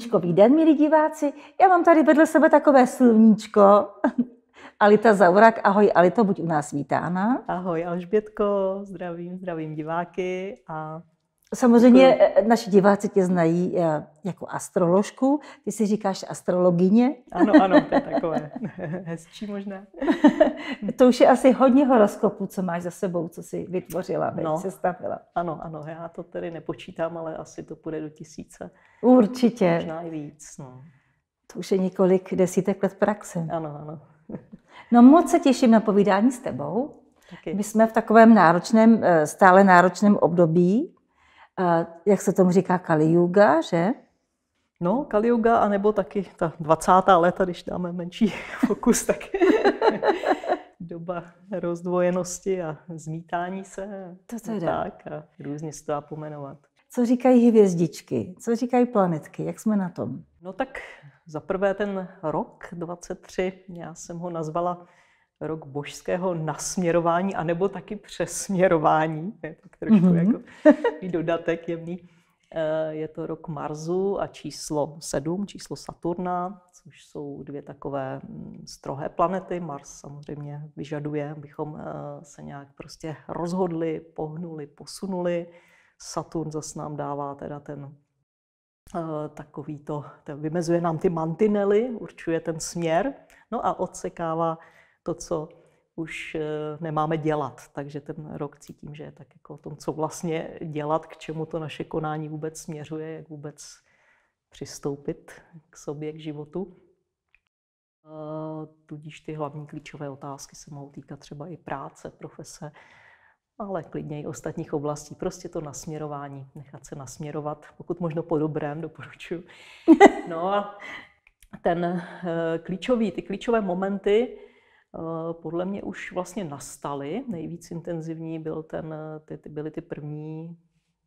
sluníčkový den, milí diváci. Já mám tady vedle sebe takové sluníčko. Alita Zaurak, ahoj Alito, buď u nás vítána. Ahoj Alžbětko, zdravím, zdravím diváky a Samozřejmě Děkuju. Eh, naši diváci tě znají eh, jako astroložku. Ty si říkáš astrologině. Ano, ano, to je takové hezčí možná. to už je asi hodně horoskopů, co máš za sebou, co jsi vytvořila, no, sestavila. Ano, ano, já to tedy nepočítám, ale asi to půjde do tisíce. Určitě. Možná i víc. No. To už je několik desítek let praxe. Ano, ano. no moc se těším na povídání s tebou. Taky. My jsme v takovém náročném, eh, stále náročném období jak se tomu říká, Kali Yuga, že? No, Kali Yuga, anebo taky ta 20. léta, když dáme menší fokus, tak doba rozdvojenosti a zmítání se. To teda. No tak a různě se to dá pomenovat. Co říkají hvězdičky? Co říkají planetky? Jak jsme na tom? No tak za prvé ten rok 23, já jsem ho nazvala rok božského nasměrování, anebo taky přesměrování, je to trošku mm-hmm. jako dodatek jemný. Eh, je to rok Marsu a číslo 7, číslo Saturna, což jsou dvě takové mm, strohé planety. Mars samozřejmě vyžaduje, abychom eh, se nějak prostě rozhodli, pohnuli, posunuli. Saturn zase nám dává teda ten eh, takový to, ten vymezuje nám ty mantinely, určuje ten směr, no a odsekává to, co už eh, nemáme dělat. Takže ten rok cítím, že je tak jako o tom, co vlastně dělat, k čemu to naše konání vůbec směřuje, jak vůbec přistoupit k sobě, k životu. Eh, tudíž ty hlavní klíčové otázky se mohou týkat třeba i práce, profese, ale klidně i ostatních oblastí. Prostě to nasměrování, nechat se nasměrovat, pokud možno po dobrém, doporučuji. No a ten eh, klíčový, ty klíčové momenty, Eh, podle mě už vlastně nastaly. Nejvíc intenzivní byl ten, eh, ty, ty, byly ty první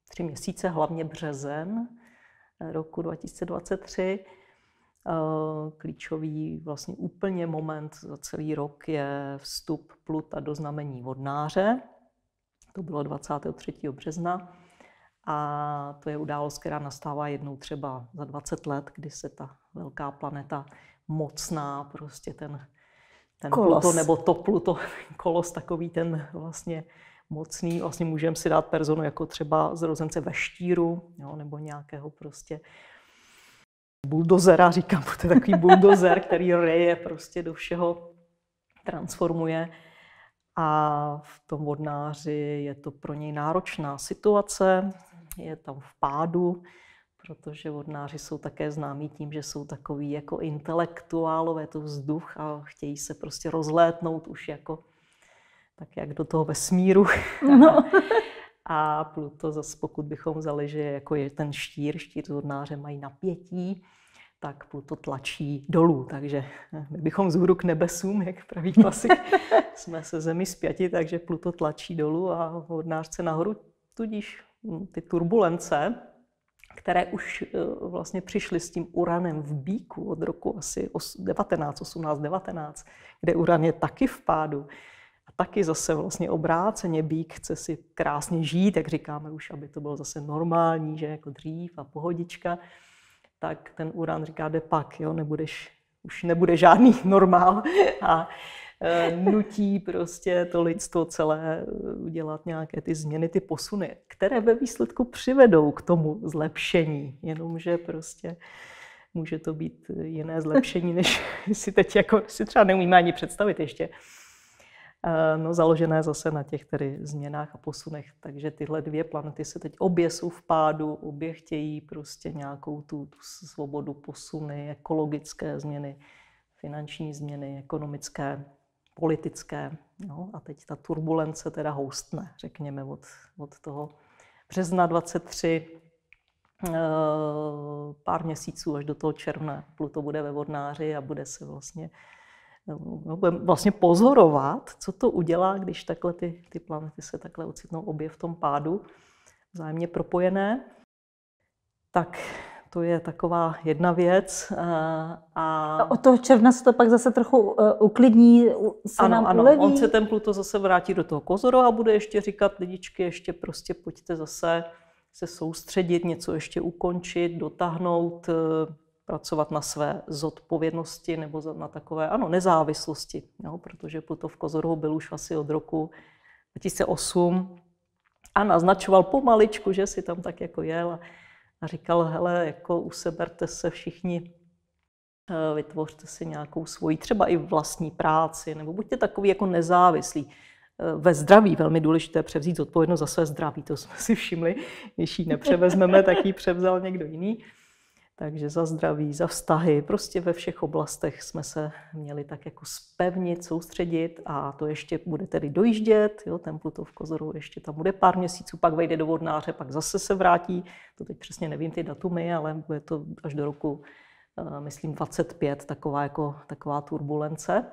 tři měsíce, hlavně březen eh, roku 2023. Klíčový vlastně úplně moment za celý rok je vstup Pluta do znamení vodnáře. To bylo 23. března. A to je událost, která nastává jednou třeba za 20 let, kdy se ta velká planeta mocná, prostě ten ten kolos. Pluto nebo to Pluto, kolos takový ten vlastně mocný, vlastně můžeme si dát personu jako třeba zrozence ve štíru, jo, nebo nějakého prostě buldozera, říkám, to je takový buldozer, který reje prostě do všeho, transformuje. A v tom vodnáři je to pro něj náročná situace, je tam v pádu, protože vodnáři jsou také známí tím, že jsou takový jako intelektuálové, to vzduch a chtějí se prostě rozlétnout už jako tak jak do toho vesmíru. No. a Pluto zase, pokud bychom vzali, že jako je ten štír, štír vodnáře mají napětí, tak Pluto tlačí dolů. Takže my bychom z k nebesům, jak praví klasik, jsme se zemi zpěti, takže Pluto tlačí dolů a vodnářce nahoru. Tudíž hm, ty turbulence, které už eh, vlastně přišly s tím uranem v bíku od roku asi 19, 18, 19, kde uran je taky v pádu. A taky zase vlastně obráceně bík chce si krásně žít, jak říkáme už, aby to bylo zase normální, že jako dřív a pohodička. Tak ten uran říká, jde pak, jo, nebudeš, už nebude žádný normál. A Eh, nutí prostě to lidstvo celé eh, dělat nějaké ty změny, ty posuny, které ve výsledku přivedou k tomu zlepšení, jenomže prostě může to být jiné zlepšení, než si teď jako si třeba neumíme ani představit ještě. Eh, no, založené zase na těch tedy změnách a posunech. Takže tyhle dvě planety se teď obě jsou v pádu, obě chtějí prostě nějakou tu, tu svobodu, posuny, ekologické změny, finanční změny, ekonomické politické. No, a teď ta turbulence teda houstne, řekněme, od, od toho března 23 eh, pár měsíců až do toho června. Pluto bude ve vodnáři a bude se vlastně eh, no, budeme vlastně pozorovat, co to udělá, když takhle ty, ty planety se takhle ocitnou obě v tom pádu, vzájemně propojené. Tak to je taková jedna věc. Eh, a... a od toho června se to pak zase trochu eh, uklidní, se ano, nám ano. Uleví. On se ten Pluto zase vrátí do toho kozoru a bude ještě říkat lidičky, ještě prostě pojďte zase se soustředit, něco ještě ukončit, dotáhnout, eh, pracovat na své zodpovědnosti nebo na takové, ano, nezávislosti, jo, protože Pluto v kozoru byl už asi od roku 2008 a naznačoval pomaličku, že si tam tak jako jel. A a říkal, hele, jako useberte se všichni, eh, vytvořte si nějakou svoji, třeba i vlastní práci, nebo buďte takový jako nezávislí. Eh, ve zdraví velmi důležité převzít zodpovědnost za své zdraví, to jsme si všimli, když ji nepřevezmeme, tak ji převzal někdo jiný. Takže za zdraví, za vztahy, prostě ve všech oblastech jsme se měli tak jako spevnit, soustředit a to ještě bude tedy dojíždět, jo, ten Pluto v Kozoru ještě tam bude pár měsíců, pak vejde do vodnáře, pak zase se vrátí, to teď přesně nevím ty datumy, ale bude to až do roku, eh, myslím, 25, taková, jako, taková turbulence.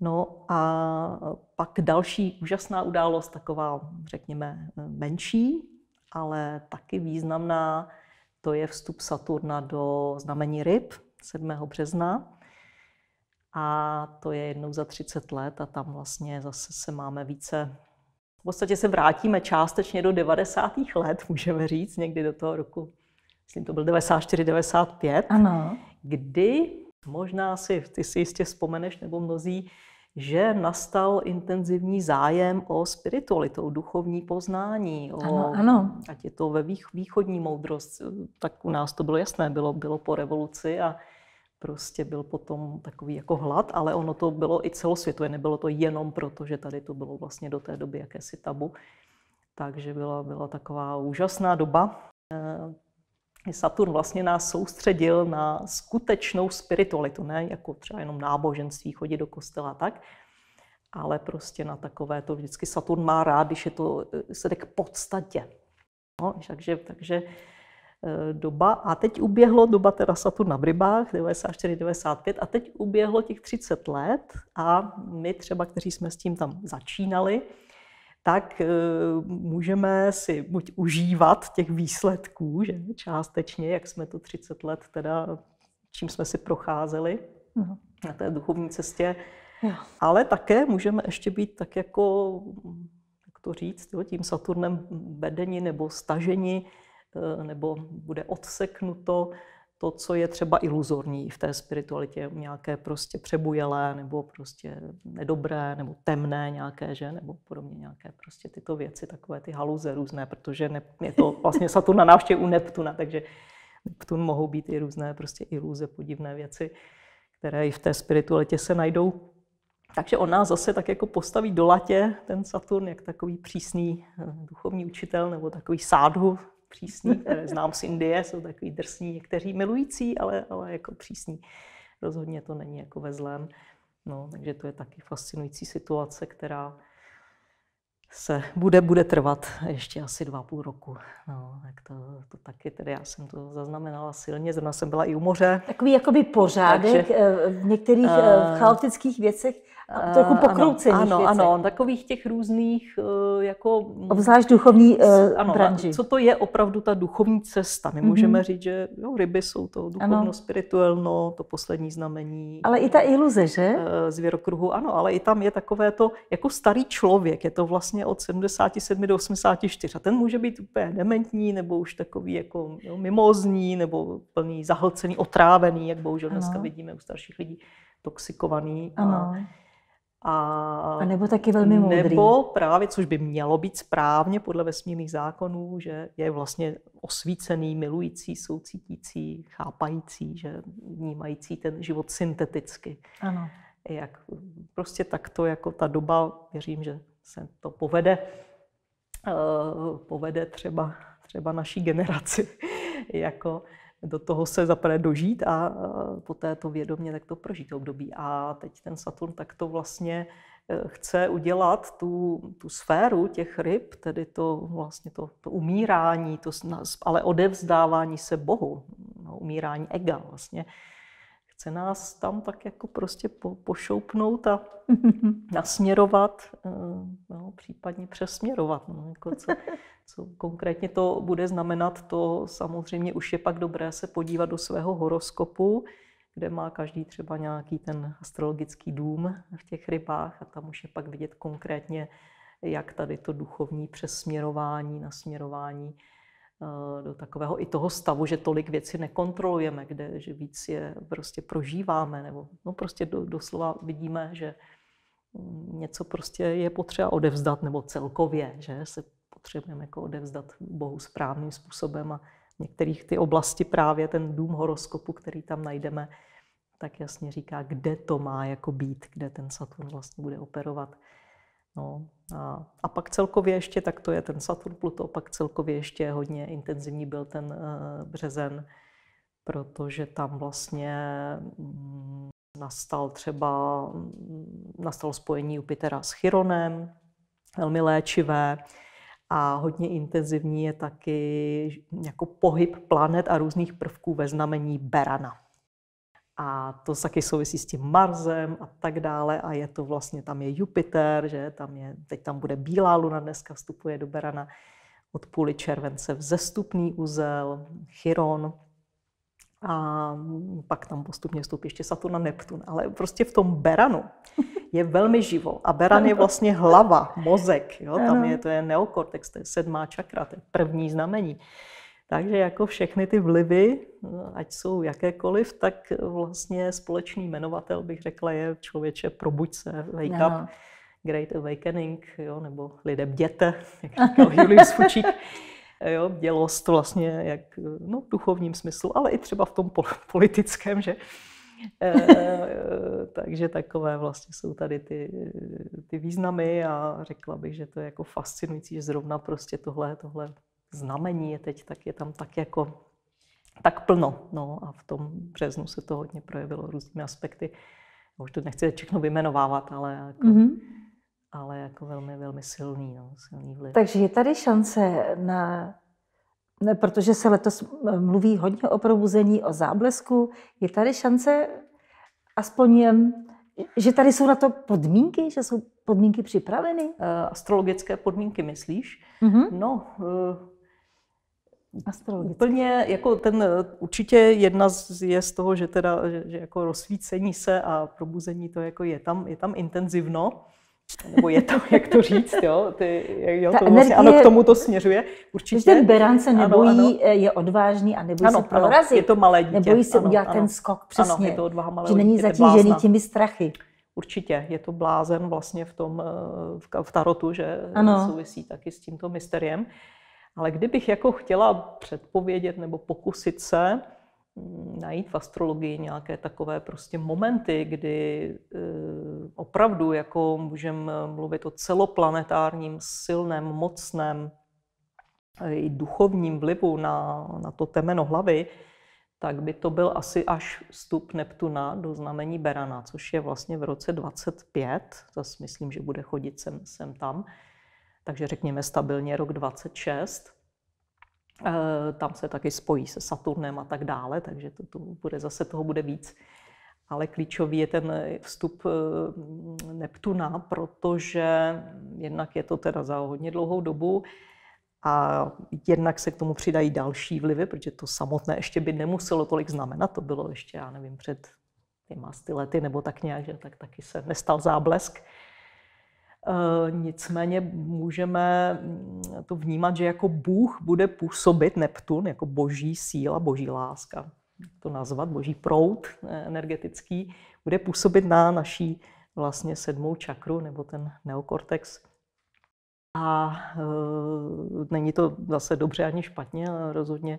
No a pak další úžasná událost, taková, řekněme, eh, menší, ale taky významná, to je vstup Saturna do znamení ryb 7. března. A to je jednou za 30 let a tam vlastně zase se máme více... V podstatě se vrátíme částečně do 90. let, můžeme říct, někdy do toho roku, myslím, to byl 94-95, ano. kdy možná si, ty si jistě vzpomeneš, nebo mnozí, že nastal intenzivní zájem o spiritualitu, o duchovní poznání. O, ano, ano. Ať je to ve východní moudrost, tak u nás to bylo jasné, bylo, bylo po revoluci a prostě byl potom takový jako hlad, ale ono to bylo i celosvětové, nebylo to jenom proto, že tady to bylo vlastně do té doby jakési tabu. Takže byla, byla taková úžasná doba Saturn vlastně nás soustředil na skutečnou spiritualitu, ne jako třeba jenom náboženství, chodit do kostela tak, ale prostě na takové to vždycky Saturn má rád, když je to eh, se k podstatě. No, takže, takže eh, doba, a teď uběhlo doba teda Saturna v rybách, 94, 95, a teď uběhlo těch 30 let a my třeba, kteří jsme s tím tam začínali, tak eh, můžeme si buď užívat těch výsledků, že částečně, jak jsme to 30 let teda, čím jsme si procházeli no. na té duchovní cestě, ale také můžeme ještě být tak jako, jak to říct, jo, tím Saturnem vedení nebo staženi, eh, nebo bude odseknuto to, co je třeba iluzorní v té spiritualitě, nějaké prostě přebujelé nebo prostě nedobré nebo temné nějaké, že, nebo podobně nějaké prostě tyto věci, takové ty haluze různé, protože ne, je to vlastně Saturn na návštěvu Neptuna, takže Neptun mohou být i různé prostě iluze, podivné věci, které i v té spiritualitě se najdou. Takže on nás zase tak jako postaví do latě, ten Saturn, jak takový přísný eh, duchovní učitel nebo takový sádhu, přísní, které znám z Indie, jsou takový drsní, někteří milující, ale, ale jako přísní. Rozhodně to není jako ve zlém. No, takže to je taky fascinující situace, která se bude, bude trvat ještě asi dva půl roku. No, tak to, to taky, tedy já jsem to zaznamenala silně, zrovna jsem byla i u moře. Takový jakoby pořádek Takže, eh, v některých uh, chaotických věcech, a trochu pokroucených ano, věcech. Ano, takových těch různých jako... Mm, Obzvlášť duchovní uh, ano, branži. Co to je opravdu ta duchovní cesta? My mm-hmm. můžeme říct, že jo, ryby jsou to duchovno, spirituelno, to poslední znamení. Ale i ta iluze, že? Z věrokruhu, ano, ale i tam je takové to, jako starý člověk, je to vlastně je od 77 do 84. A ten může být úplně dementní, nebo už takový jako jo, mimozní, nebo plný zahlcený, otrávený, jak bohužel dneska ano. vidíme u starších lidí, toxikovaný. Ano. A, a, a nebo taky velmi moudrý. Nebo právě, což by mělo být správně podle vesmírných zákonů, že je vlastně osvícený, milující, soucítící, chápající, že vnímající ten život synteticky. Ano. Jak prostě takto, jako ta doba, věřím, že se to povede, eh, povede třeba, třeba naší generaci, jako do toho se zaprvé dožít a eh, poté to vědomě tak to prožít období. A teď ten Saturn tak to vlastně eh, chce udělat tu, tu sféru těch ryb, tedy to vlastně to, to umírání, to, ale odevzdávání se Bohu, no, umírání ega vlastně, chce nás tam tak jako prostě po, pošoupnout a nasměrovat, eh, no, případně přesměrovat. No, jako co, co konkrétně to bude znamenat, to samozřejmě už je pak dobré se podívat do svého horoskopu, kde má každý třeba nějaký ten astrologický dům v těch rybách a tam už je pak vidět konkrétně, jak tady to duchovní přesměrování, nasměrování Eh, do takového i toho stavu, že tolik věci nekontrolujeme, kde, že víc je prostě prožíváme, nebo no prostě do, doslova vidíme, že mm, něco prostě je potřeba odevzdat, nebo celkově, že se potřebujeme jako odevzdat Bohu správným způsobem a v některých ty oblasti právě ten dům horoskopu, který tam najdeme, tak jasně říká, kde to má jako být, kde ten Saturn vlastně bude operovat. No, a, a pak celkově ještě, tak to je ten Saturn Pluto, pak celkově ještě hodně intenzivní byl ten uh, březen, protože tam vlastně mm, nastal třeba mm, nastal spojení Jupitera s Chironem, velmi léčivé. A hodně intenzivní je taky jako pohyb planet a různých prvků ve znamení Berana. A to taky souvisí s tím Marzem a tak dále. A je to vlastně, tam je Jupiter, že tam je, teď tam bude bílá luna, dneska vstupuje do Berana od půli července v zestupný úzel, Chiron. A pak tam postupně vstupí ještě Saturn a Neptun. Ale prostě v tom Beranu je velmi živo. A Beran je vlastně hlava, mozek. Jo? Tam je, to je neokortex, to je sedmá čakra, to je první znamení. Takže jako všechny ty vlivy, ať jsou jakékoliv, tak vlastně společný jmenovatel, bych řekla, je člověče probuď se, wake no. up, great awakening, jo, nebo lidé bděte, jak říkal Julius Fučík. Jo, dělost vlastně jak, no, v duchovním smyslu, ale i třeba v tom politickém, že e, takže takové vlastně jsou tady ty, ty významy a řekla bych, že to je jako fascinující, že zrovna prostě tohle, tohle znamení je teď, tak je tam tak jako tak plno. No a v tom březnu se to hodně projevilo různými aspekty. Už to nechci všechno vyjmenovávat, ale jako, mm-hmm. ale jako velmi, velmi silný, no, silný vliv. Takže je tady šance na ne, protože se letos mluví hodně o probuzení, o záblesku, je tady šance aspoň, že tady jsou na to podmínky, že jsou podmínky připraveny? Eh, astrologické podmínky, myslíš? Mm-hmm. No, eh, Úplně, jako ten, eh, určitě jedna z, je z toho, že teda, že, že jako rozsvícení se a probuzení to jako je tam, je tam intenzivno. Nebo je to, jak to říct, jo? Ty, jo to vlastně, ano, k tomu to směřuje, určitě. Ten beran se nebojí, ano, ano. Eh, je odvážný a nebojí ano, se prorazit. Ano, je to malé dítě. Nebojí se ano, udělat ano, ten skok, přesně. Ano, je to odvaha malé dítě, není zatížený těmi strachy. Určitě, je to blázen vlastně v tom, eh, v tarotu, že ano. souvisí taky s tímto mysteriem. Ale kdybych jako chtěla předpovědět nebo pokusit se mm, najít v astrologii nějaké takové prostě momenty, kdy eh, opravdu jako můžeme eh, mluvit o celoplanetárním silném, mocném eh, i duchovním vlivu na, na to temeno hlavy, tak by to byl asi až vstup Neptuna do znamení Berana, což je vlastně v roce 25, zase myslím, že bude chodit sem, sem tam takže řekněme stabilně rok 26. Eh, tam se taky spojí se Saturnem a tak dále, takže to, to bude zase toho bude víc. Ale klíčový je ten eh, vstup eh, Neptuna, protože jednak je to teda za hodně dlouhou dobu a jednak se k tomu přidají další vlivy, protože to samotné ještě by nemuselo tolik znamenat, to bylo ještě, já nevím, před těma sty lety nebo tak nějak, že tak taky se nestal záblesk Eh, nicméně můžeme mm, to vnímat, že jako Bůh bude působit Neptun, jako boží síla, boží láska, to nazvat, boží prout eh, energetický, bude působit na naší vlastně sedmou čakru nebo ten neokortex. A e, není to zase dobře ani špatně, ale rozhodně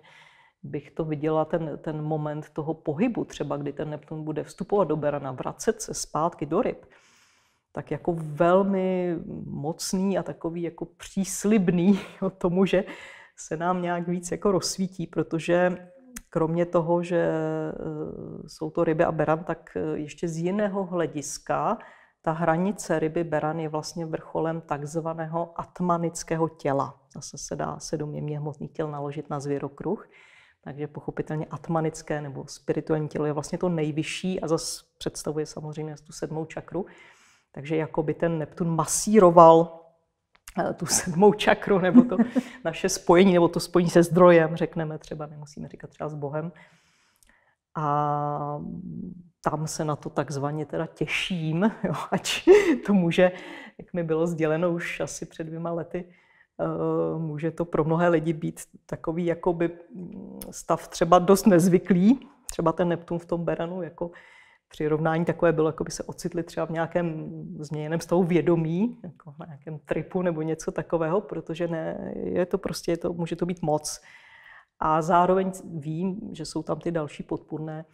bych to viděla, ten, ten moment toho pohybu, třeba kdy ten Neptun bude vstupovat do berana, vracet se zpátky do ryb, tak jako velmi mocný a takový jako příslibný o tomu, že se nám nějak víc jako rozsvítí, protože kromě toho, že eh, jsou to ryby a beran, tak eh, ještě z jiného hlediska ta hranice ryby beran je vlastně vrcholem takzvaného atmanického těla. Zase se dá sedm jemně hmotných těl naložit na zvěrokruh. Takže pochopitelně atmanické nebo spirituální tělo je vlastně to nejvyšší a zase představuje samozřejmě tu sedmou čakru. Takže jako by ten Neptun masíroval eh, tu sedmou čakru, nebo to naše spojení, nebo to spojení se zdrojem, řekneme třeba, nemusíme říkat třeba s Bohem. A tam se na to takzvaně teda těším, jo, ať to může, jak mi bylo sděleno už asi před dvěma lety, eh, může to pro mnohé lidi být takový jakoby mm, stav třeba dost nezvyklý, třeba ten Neptun v tom Beranu, jako přirovnání takové bylo, jako by se ocitli třeba v nějakém změněném stavu vědomí, jako na nějakém tripu nebo něco takového, protože ne, je to prostě, je to, může to být moc. A zároveň vím, že jsou tam ty další podpůrné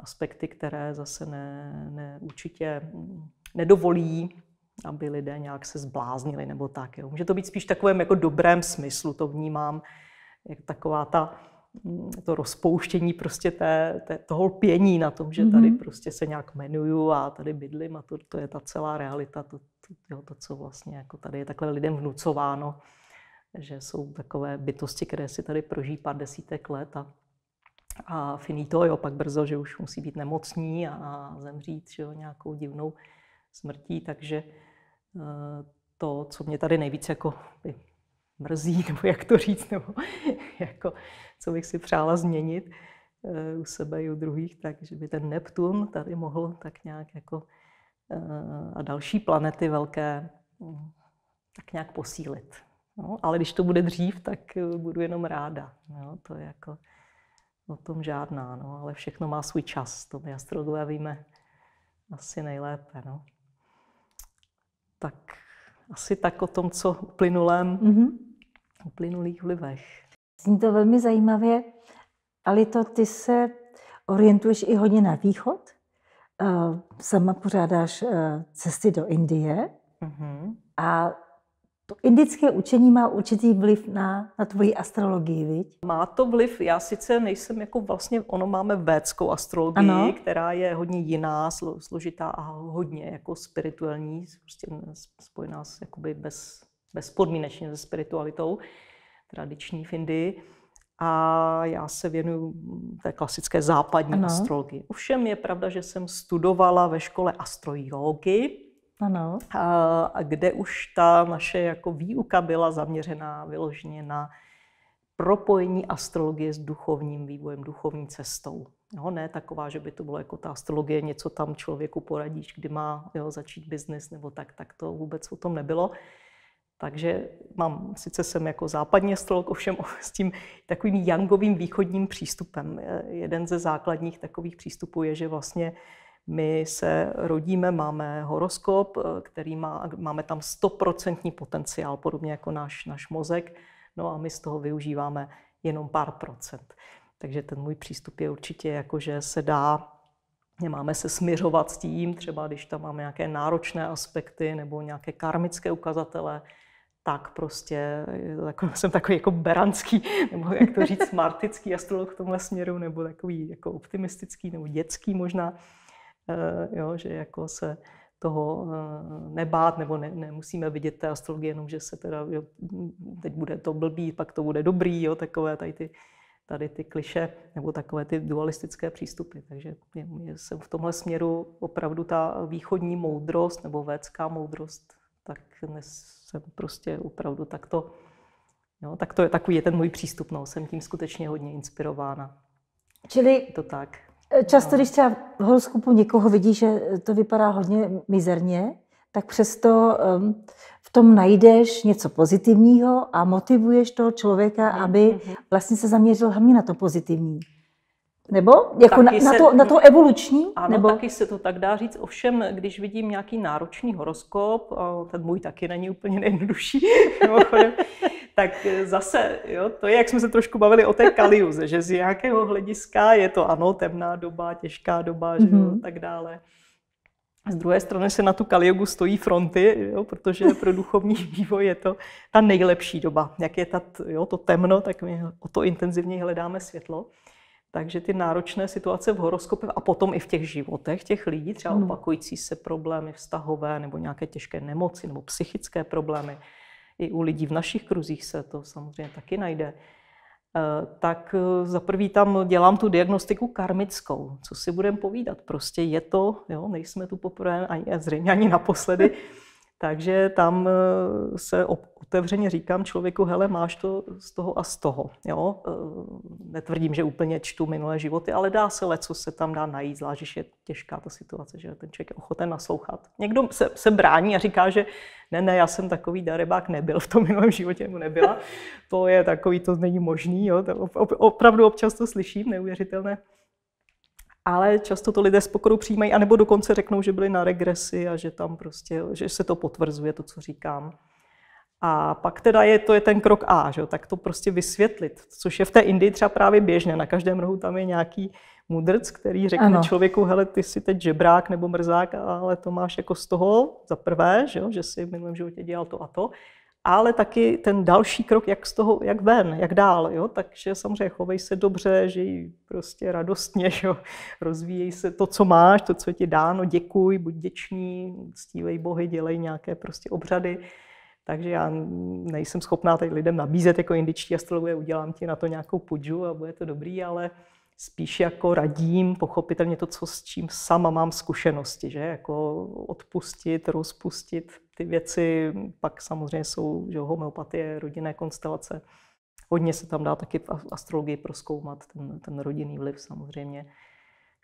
aspekty, které zase ne, ne určitě nedovolí, aby lidé nějak se zbláznili nebo tak. Jo. Může to být spíš takovém jako dobrém smyslu, to vnímám, jak taková ta to rozpouštění prostě té, té, toho pění na tom, že tady mhm. prostě se nějak jmenuju a tady bydlím a to, to je ta celá realita, to, to, jo, to, co vlastně jako tady je takhle lidem vnucováno, že jsou takové bytosti, které si tady prožijí pár desítek let a, a finito, jo, pak brzo, že už musí být nemocní a, a zemřít že jo, nějakou divnou smrtí, takže eh, to, co mě tady nejvíc jako by mrzí, nebo jak to říct, nebo jako, co bych si přála změnit eh, u sebe i u druhých, takže by ten Neptun tady mohl tak nějak jako eh, a další planety velké mm, tak nějak posílit. No, ale když to bude dřív, tak eh, budu jenom ráda. No, to je jako o tom žádná, no, ale všechno má svůj čas, to my astrologové víme asi nejlépe. No. Tak asi tak o tom, co uplynulém mm-hmm uplynulých vlivech. Zní to velmi zajímavě, ale to ty se orientuješ i hodně na východ. Eh, sama pořádáš eh, cesty do Indie mm-hmm. a to indické učení má určitý vliv na, na tvoji astrologii, viď? Má to vliv, já sice nejsem jako vlastně, ono máme védskou astrologii, ano. která je hodně jiná, složitá a hodně jako spirituální, prostě spojená s jakoby bez bezpodmínečně se spiritualitou, tradiční v Indii. A já se věnuju té klasické západní ano. astrologii. Ovšem je pravda, že jsem studovala ve škole astrologii, ano. A, kde už ta naše jako výuka byla zaměřená vyloženě na propojení astrologie s duchovním vývojem, duchovní cestou. No, ne taková, že by to bylo jako ta astrologie, něco tam člověku poradíš, kdy má jo, začít biznis nebo tak, tak to vůbec o tom nebylo. Takže mám, sice jsem jako západní astrolog, ovšem s tím takovým jangovým východním přístupem. Eh, jeden ze základních takových přístupů je, že vlastně my se rodíme, máme horoskop, eh, který má, máme tam stoprocentní potenciál, podobně jako náš, náš mozek, no a my z toho využíváme jenom pár procent. Takže ten můj přístup je určitě jako, že se dá nemáme se směřovat s tím, třeba když tam máme nějaké náročné aspekty nebo nějaké karmické ukazatele, tak prostě eh, jako, jsem takový jako beranský, nebo jak to říct, martický astrolog v tomhle směru, nebo takový jako optimistický, nebo dětský možná, eh, jo, že jako se toho eh, nebát, nebo ne, nemusíme vidět té astrologie jenom, že se teda, jo, teď bude to blbý, pak to bude dobrý, jo, takové tady ty, tady ty kliše, nebo takové ty dualistické přístupy. Takže jsem v tomhle směru opravdu ta východní moudrost, nebo vécká moudrost tak dnes jsem prostě opravdu takto, jo, tak to je takový je ten můj přístup, no, jsem tím skutečně hodně inspirována. Čili je to tak. Eh, často, no. když třeba v horoskopu někoho vidí, že to vypadá hodně mizerně, tak přesto um, v tom najdeš něco pozitivního a motivuješ toho člověka, mhm, aby mhm. vlastně se zaměřil hlavně na to pozitivní. Nebo jako na, na, na, to, na to evoluční? Ano, nebo? taky se to tak dá říct. Ovšem, když vidím nějaký náročný horoskop, ten můj taky není úplně nejjednodušší, tak zase, jo, to je, jak jsme se trošku bavili o té kaliuze, že z nějakého hlediska je to ano, temná doba, těžká doba, že mm-hmm. jo, mhm. tak dále. Z druhé strany se na tu kaliogu stojí fronty, jo, protože pro duchovní vývoj je to ta nejlepší doba. Jak je ta, jo, to temno, tak my o to intenzivněji hledáme světlo. Takže ty náročné situace v horoskopu a potom i v těch životech těch lidí, třeba opakující se problémy vztahové nebo nějaké těžké nemoci nebo psychické problémy, i u lidí v našich kruzích se to samozřejmě taky najde, eh, tak eh, za prvý tam dělám tu diagnostiku karmickou. Co si budeme povídat? Prostě je to, jo, nejsme tu poprvé, ani, zřejmě ani naposledy, Takže tam eh, se otevřeně říkám člověku, hele, máš to z toho a z toho. Jo? Eh, netvrdím, že úplně čtu minulé životy, ale dá se let, co se tam dá najít, zvlášť, když je těžká ta situace, že ten člověk je ochoten naslouchat. Někdo se, se brání a říká, že ne, ne, já jsem takový darebák nebyl, v tom minulém životě mu nebyla. To je takový, to není možný, jo? To opravdu občas to slyším, neuvěřitelné ale často to lidé s pokorou přijímají, anebo dokonce řeknou, že byli na regresi a že tam prostě, že se to potvrzuje, to, co říkám. A pak teda je, to je ten krok A, že? tak to prostě vysvětlit, což je v té Indii třeba právě běžné. Na každém rohu tam je nějaký mudrc, který řekne ano. člověku, hele, ty jsi teď žebrák nebo mrzák, ale to máš jako z toho, za prvé, že, že jsi v minulém životě dělal to a to ale taky ten další krok, jak z toho, jak ven, jak dál. Jo? Takže samozřejmě chovej se dobře, žij prostě radostně, jo? rozvíjej se to, co máš, to, co ti dáno, děkuj, buď děčný, stívej bohy, dělej nějaké prostě obřady. Takže já nejsem schopná teď lidem nabízet jako indičtí astrologie, udělám ti na to nějakou pudžu a bude to dobrý, ale spíš jako radím pochopitelně to, co s čím sama mám zkušenosti, že jako odpustit, rozpustit, ty věci pak samozřejmě jsou že homeopatie, rodinné konstelace. Hodně se tam dá taky v astrologii proskoumat ten, ten rodinný vliv samozřejmě,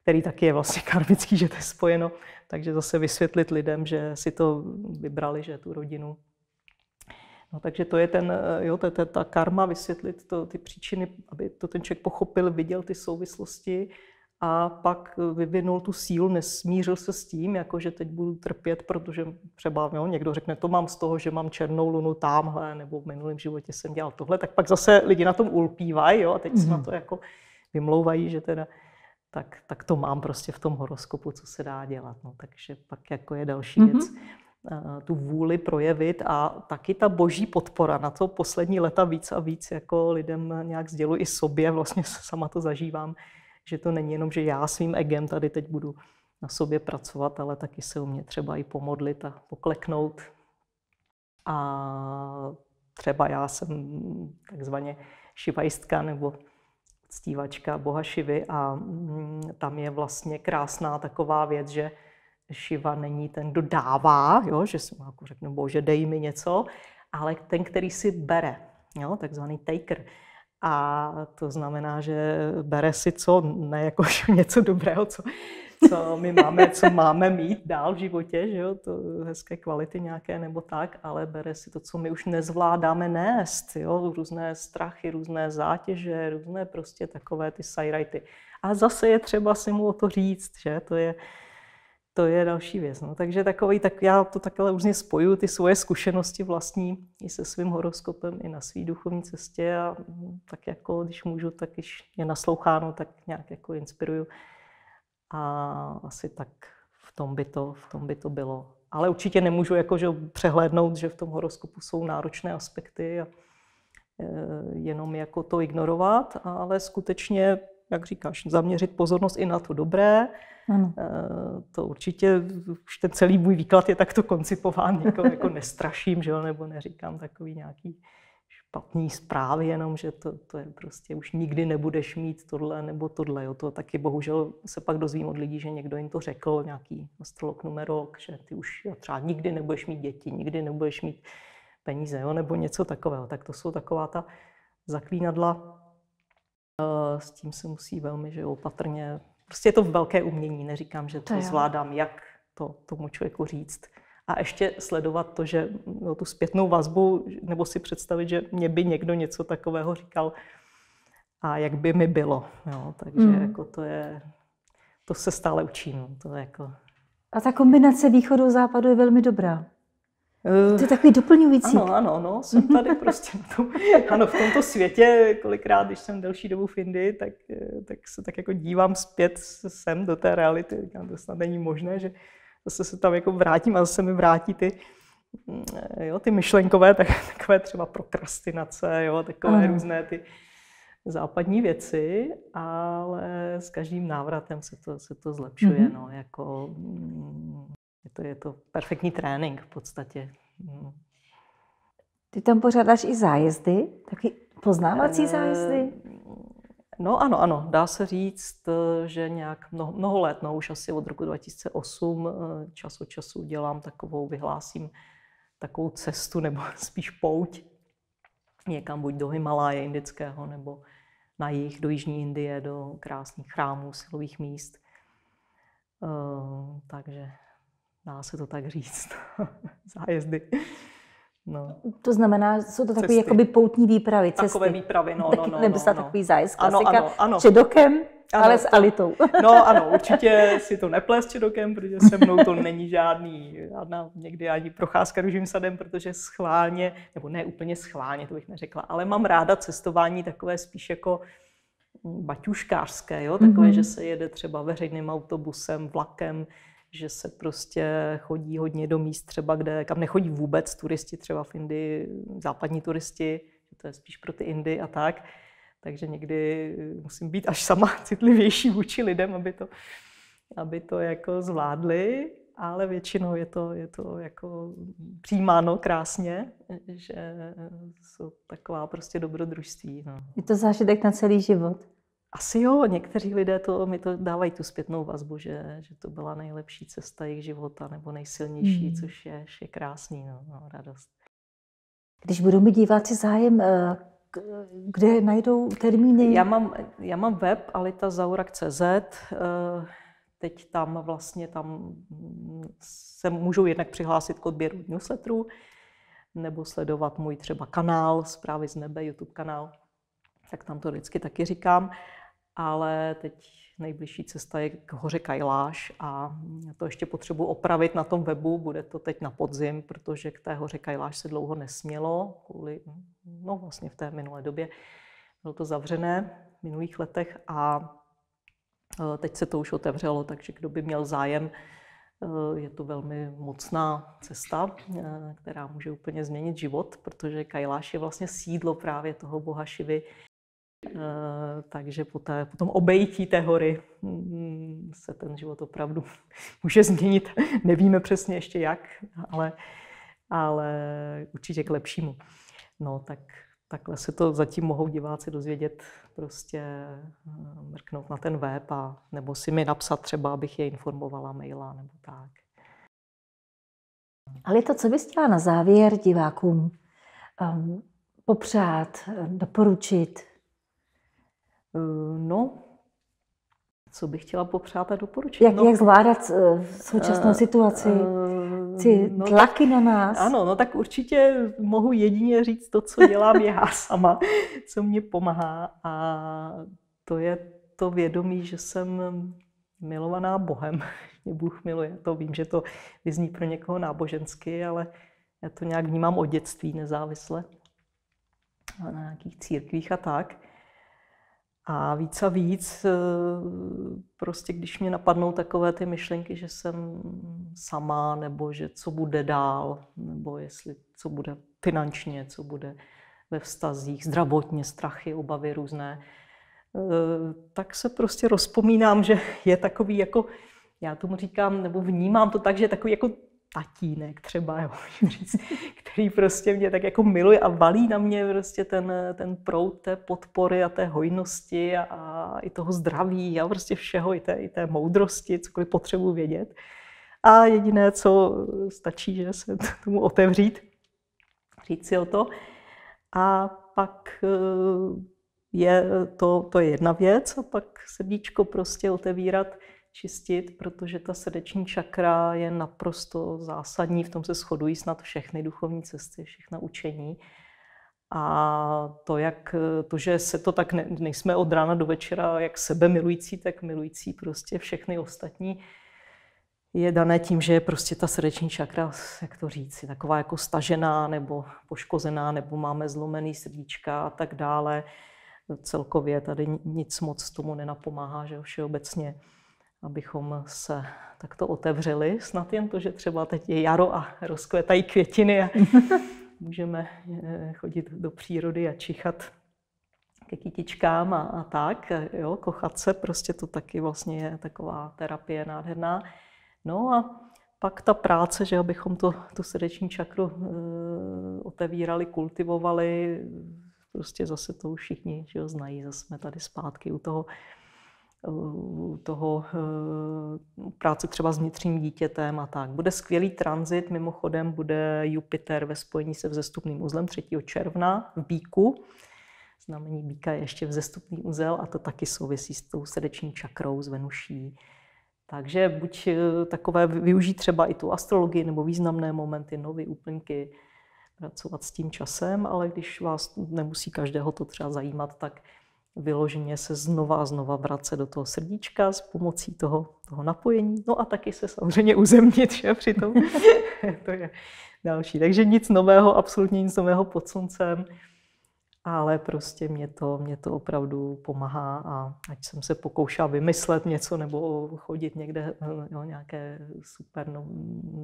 který taky je vlastně karmický, že to je spojeno. Takže zase vysvětlit lidem, že si to vybrali, že tu rodinu. No, takže to je ten, jo, to je ta karma, vysvětlit to, ty příčiny, aby to ten člověk pochopil, viděl ty souvislosti a pak vyvinul tu sílu, nesmířil se s tím, jako že teď budu trpět, protože třeba jo, někdo řekne, to mám z toho, že mám černou lunu tamhle, nebo v minulém životě jsem dělal tohle, tak pak zase lidi na tom ulpívají jo, a teď mm-hmm. se na mhm. to jako vymlouvají, že teda tak, tak to mám prostě v tom horoskopu, co se dá dělat. No, takže pak jako je další mm-hmm. věc mhm. tu vůli projevit a taky ta boží podpora. Na to poslední leta víc a víc jako lidem nějak sděluji i sobě, vlastně sama to zažívám, že to není jenom, že já svým egem tady teď budu na sobě pracovat, ale taky se u mě třeba i pomodlit a pokleknout. A třeba já jsem takzvaně šivajstka nebo ctívačka boha Šivy a mm, tam je vlastně krásná taková věc, že Šiva není ten, kdo dává, jo, že si mu jako řeknu, bože, dej mi něco, ale ten, který si bere, jo, takzvaný taker. A to znamená, že bere si co, ne jako něco dobrého, co, co my máme, co máme mít dál v životě, že jo, to hezké kvality nějaké nebo tak, ale bere si to, co my už nezvládáme nést, jo, různé strachy, různé zátěže, různé prostě takové ty sajrajty. A zase je třeba si mu o to říct, že to je, to je další věc. No. Takže takový, tak já to takhle různě spoju, ty svoje zkušenosti vlastní i se svým horoskopem, i na své duchovní cestě a mm, tak jako, když můžu, tak když je nasloucháno, tak nějak jako inspiruju. A asi tak v tom by to, v tom by to bylo. Ale určitě nemůžu jako, že přehlédnout, že v tom horoskopu jsou náročné aspekty a e, jenom jako to ignorovat, ale skutečně jak říkáš, zaměřit pozornost i na to dobré. Ano. Eh, to určitě, už ten celý můj výklad je takto koncipován, někoho jako, jako nestraším, že jo, nebo neříkám takový nějaký špatný zprávy, jenom že to, to je prostě, už nikdy nebudeš mít tohle nebo tohle. Jo. To taky bohužel se pak dozvím od lidí, že někdo jim to řekl, nějaký astrolog, numerolog, že ty už jo, třeba nikdy nebudeš mít děti, nikdy nebudeš mít peníze, jo, nebo něco takového. Tak to jsou taková ta zaklínadla, s tím se musí velmi že opatrně. Prostě je to velké umění, neříkám, že to, to zvládám, jak to tomu člověku říct. A ještě sledovat to, že no, tu zpětnou vazbu, nebo si představit, že mě by někdo něco takového říkal a jak by mi bylo. Jo, takže mm. jako to je, to se stále učím. To je jako... A ta kombinace východu a západu je velmi dobrá. Eh, to je takový doplňující. Ano, ano, no, jsem tady prostě. Na tom, ano, v tomto světě, kolikrát, když jsem delší dobu v Indii, tak, eh, tak se tak jako dívám zpět sem do té reality. Říkám, to snad není možné, že zase se tam jako vrátím a zase mi vrátí ty, mm, eh, jo, ty myšlenkové, tak, takové třeba prokrastinace, jo, takové ano. různé ty západní věci, ale s každým návratem se to, se to zlepšuje. Mm-hmm. No, jako, mm, je to, je to perfektní trénink v podstatě. Mm. Ty tam pořádáš i zájezdy, taky poznávací eh, zájezdy? No ano, ano, dá se říct, eh, že nějak mnoho, mnoho let, no už asi od roku 2008 eh, čas od času dělám takovou, vyhlásím takovou cestu nebo spíš pouť někam buď do Himaláje indického nebo na jich do Jižní Indie, do krásných chrámů, silových míst. Uh, takže dá se to tak říct, zájezdy. No. To znamená, jsou to takové jakoby poutní výpravy, cesty. Takové výpravy, no, Taky, no, no. Nebo no, no. takový zájezd, klasika, ano, ano, ano. čedokem, ano, ale s Alitou. No ano, určitě si to neples dokem, protože se mnou to není žádný, žádná někdy ani procházka růžím sadem, protože schválně, nebo ne úplně schválně, to bych neřekla, ale mám ráda cestování takové spíš jako mm, baťuškářské, jo? takové, mm-hmm. že se jede třeba veřejným autobusem, vlakem, že se prostě chodí hodně do míst třeba, kde, kam nechodí vůbec turisti, třeba v Indii, západní turisti, že to je spíš pro ty Indy a tak. Takže někdy musím být až sama citlivější vůči lidem, aby to, aby to jako zvládli, ale většinou je to, je to jako přijímáno krásně, že jsou taková prostě dobrodružství. No. Je to zážitek na celý život. Asi jo, někteří lidé to, mi to dávají tu zpětnou vazbu, že, že to byla nejlepší cesta jejich života nebo nejsilnější, mm. což je, je krásný, no, no, radost. Když budou mi diváci zájem, eh, kde najdou termíny? Já mám, já mám web alitazaurak.cz, eh, teď tam vlastně tam se můžou jednak přihlásit k odběru newsletteru, nebo sledovat můj třeba kanál, zprávy z nebe, YouTube kanál, tak tam to vždycky taky říkám ale teď nejbližší cesta je k hoře Kajláš a to ještě potřebuji opravit na tom webu, bude to teď na podzim, protože k té hoře Kajláš se dlouho nesmělo, kvůli, no vlastně v té minulé době bylo to zavřené v minulých letech a e, teď se to už otevřelo, takže kdo by měl zájem, e, je to velmi mocná cesta, e, která může úplně změnit život, protože Kajláš je vlastně sídlo právě toho boha Šivy, Eh, takže po, té, po tom obejití té hory mm, se ten život opravdu může změnit. Nevíme přesně ještě jak, ale, ale určitě k lepšímu. No tak takhle se to zatím mohou diváci dozvědět, prostě eh, mrknout na ten web a nebo si mi napsat třeba, abych je informovala maila nebo tak. Ale to, co bys chtěla na závěr divákům um, popřát, eh, doporučit, Eh, no, co bych chtěla popřát a doporučit? Jak, no, jak zvládat uh, současnou uh, situaci? Ty no, tlaky na nás. Ano, no tak určitě mohu jedině říct to, co dělám já sama, co mě pomáhá. A to je to vědomí, že jsem milovaná Bohem. Mě Bůh miluje. To vím, že to vyzní pro někoho nábožensky, ale já to nějak vnímám od dětství nezávisle. A na nějakých církvích a tak. A víc a víc, eh, prostě když mě napadnou takové ty myšlenky, že jsem sama, nebo že co bude dál, nebo jestli co bude finančně, co bude ve vztazích, zdravotně, strachy, obavy různé, eh, tak se prostě rozpomínám, že je takový jako, já tomu říkám, nebo vnímám to tak, že je takový jako tatínek třeba, jo, říct, který prostě mě tak jako miluje a valí na mě prostě ten, ten prout té podpory a té hojnosti a, a i toho zdraví a prostě všeho, i té, i té moudrosti, cokoliv potřebuji vědět. A jediné, co stačí, že se tomu otevřít, říct si o to. A pak eh, je to, to je jedna věc a pak srdíčko prostě otevírat čistit, protože ta srdeční čakra je naprosto zásadní, v tom se shodují snad všechny duchovní cesty, všechna učení. A to, jak, to že se to tak ne, nejsme od rána do večera jak sebe milující, tak milující prostě všechny ostatní, je dané tím, že je prostě ta srdeční čakra, jak to říct, taková jako stažená nebo poškozená, nebo máme zlomený srdíčka a tak dále. Celkově tady nic moc tomu nenapomáhá, že jo, všeobecně abychom se takto otevřeli. Snad jen to, že třeba teď je jaro a rozkvetají květiny a můžeme eh, chodit do přírody a čichat ke kytičkám a, a tak, jo, kochat se, prostě to taky vlastně je taková terapie nádherná. No a pak ta práce, že abychom to, tu srdeční čakru e, otevírali, kultivovali, prostě zase to už všichni že jo, znají, zase jsme tady zpátky u toho. Eh, toho eh, práce třeba s vnitřním dítětem a tak. Bude skvělý tranzit, mimochodem bude Jupiter ve spojení se vzestupným uzlem 3. června v Bíku. Znamení Bíka je ještě vzestupný uzel a to taky souvisí s tou srdeční čakrou, s Venuší. Takže buď eh, takové využít třeba i tu astrologii nebo významné momenty, nové úplňky, pracovat s tím časem, ale když vás nemusí každého to třeba zajímat, tak vyloženě se znova a znova vracet do toho srdíčka s pomocí toho, toho napojení. No a taky se samozřejmě uzemnit, že přitom to je další. Takže nic nového, absolutně nic nového pod sluncem, ale prostě mě to, mě to opravdu pomáhá a ať jsem se pokoušela vymyslet něco nebo chodit někde jo, nějaké super no,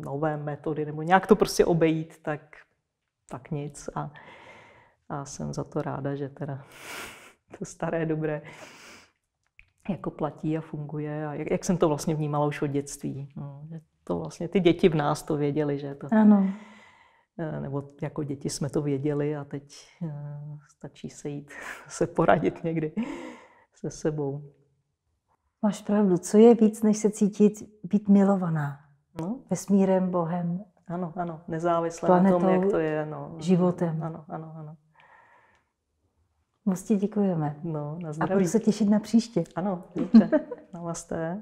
nové metody nebo nějak to prostě obejít, tak, tak nic a, a jsem za to ráda, že teda to staré dobré jako platí a funguje a jak, jak jsem to vlastně vnímala už od dětství. No, to vlastně ty děti v nás to věděly, že to... Ano. Eh, nebo jako děti jsme to věděli a teď eh, stačí se jít, se poradit někdy se sebou. Máš pravdu, co je víc, než se cítit být milovaná? No. Vesmírem, Bohem. Ano, ano, nezávisle na tom, jak to je. No. Životem. Ano, ano, ano. Moc ti děkujeme. No, na zdraví. A budu se těšit na příště. Ano, dobře. Namaste.